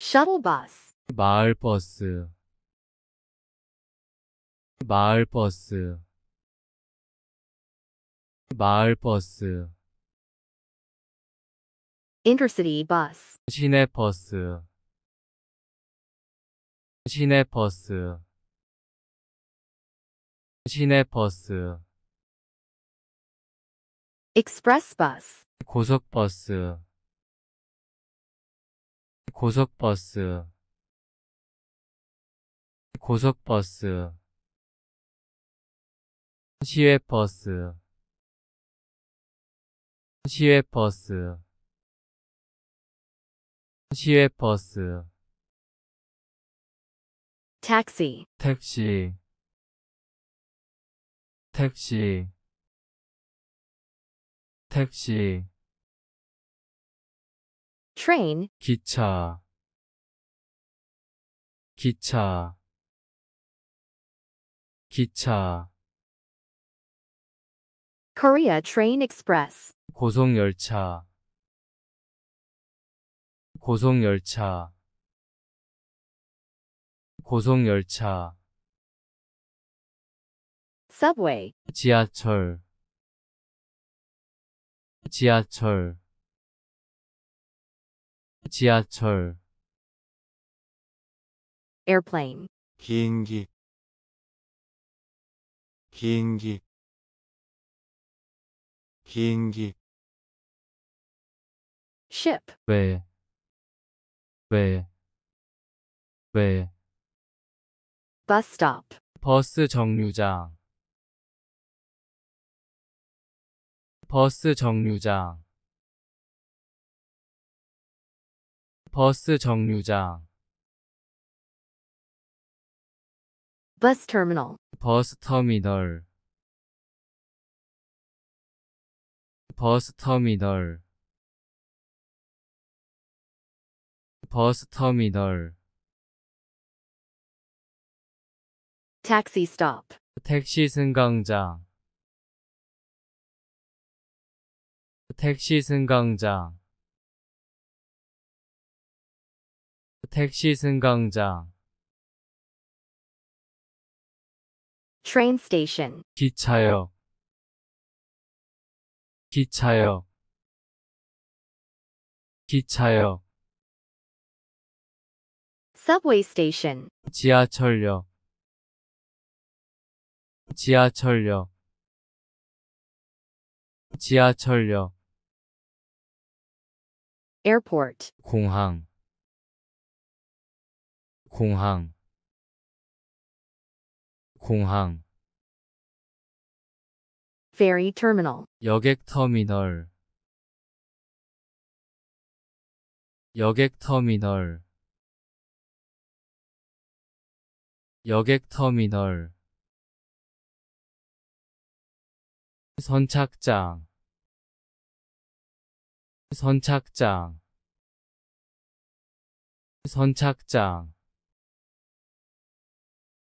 shuttle bus 마을버스 마을버스 마을버스 intercity bus 시내버스 시내버스 시내버스 express bus 고속버스 고속버스 고속버스 시외버스 시외버스 시외버스 택시 택시 택시 택시 train 기차 기차 기차 Korea Train Express 고속열차 고속열차 고속열차 Subway 지하철 지하철 지하철 airplane 비행기 비행기 비행기 ship 왜? 왜? 왜? bus stop 버스 정류장 버스 정류장 버스 정류장 bus terminal 버스 터미널 버스 터미널 버스 터미널 taxi stop 택시 승강장 택시 승강장 택시 승강장 train station 기차역 기차역 기차역 subway station 지하철역 지하철역 지하철역 airport 공항 공항 공항 ferry terminal 여객 터미널 여객 터미널 여객 터미널 선착장 선착장 선착장